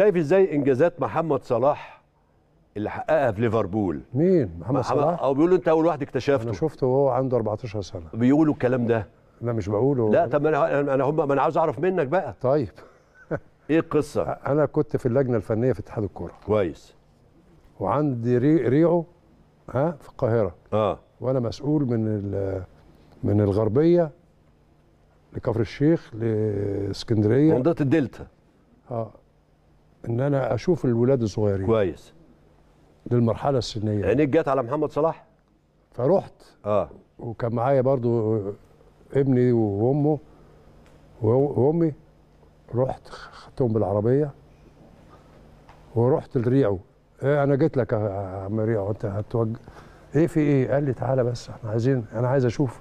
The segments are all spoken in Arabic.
شايف ازاي انجازات محمد صلاح اللي حققها في ليفربول مين محمد, محمد صلاح او بيقولوا انت اول واحد اكتشفته انا شفته وهو عنده 14 سنه بيقولوا الكلام ده لا مش بقوله لا طب انا انا هم انا عاوز اعرف منك بقى طيب ايه القصه انا كنت في اللجنه الفنيه في اتحاد الكوره كويس وعندي ري... ريعو ها في القاهره اه وانا مسؤول من ال... من الغربيه لكفر الشيخ لاسكندريه منطقه الدلتا اه ان انا اشوف الولاد الصغيرين كويس للمرحله السنيه عينيك جت على محمد صلاح فرحت اه وكان معايا برضو ابني وامه وامي رحت خدتهم بالعربيه ورحت لريعو إيه انا جيت لك يا عم ريعو انت هتوجه ايه في ايه قال لي تعالى بس احنا عايزين انا عايز اشوف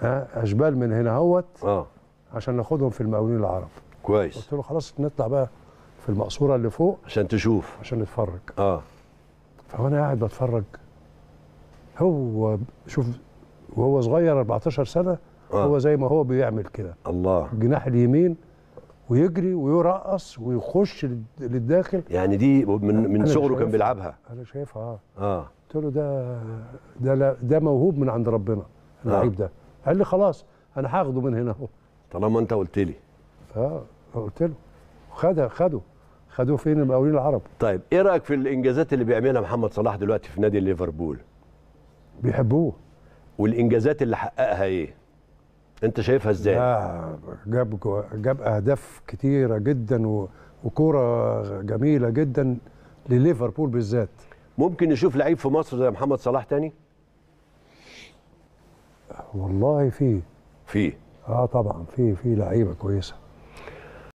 ها اشبال من هنا اهوت اه عشان ناخدهم في المقاولين العرب كويس قلت له خلاص نطلع بقى في المقصوره اللي فوق عشان تشوف عشان نتفرج اه فانا قاعد بتفرج هو شوف وهو صغير 14 سنه آه. هو زي ما هو بيعمل كده الله الجناح اليمين ويجري ويرقص ويخش للداخل يعني دي من من صغره كان بيلعبها انا شايفها اه اه قلت له ده ده ده موهوب من عند ربنا اللعيب آه. ده قال لي خلاص انا هاخده من هنا اهو طالما انت قلت لي اه قلت له خدها خدوا خدوه فين المقاولين العرب طيب ايه رايك في الانجازات اللي بيعملها محمد صلاح دلوقتي في نادي ليفربول بيحبوه والانجازات اللي حققها ايه انت شايفها ازاي آه جاب جاب اهداف كتيره جدا وكوره جميله جدا لليفربول بالذات ممكن نشوف لعيب في مصر زي محمد صلاح تاني والله فيه فيه اه طبعا فيه فيه لعيبه كويسه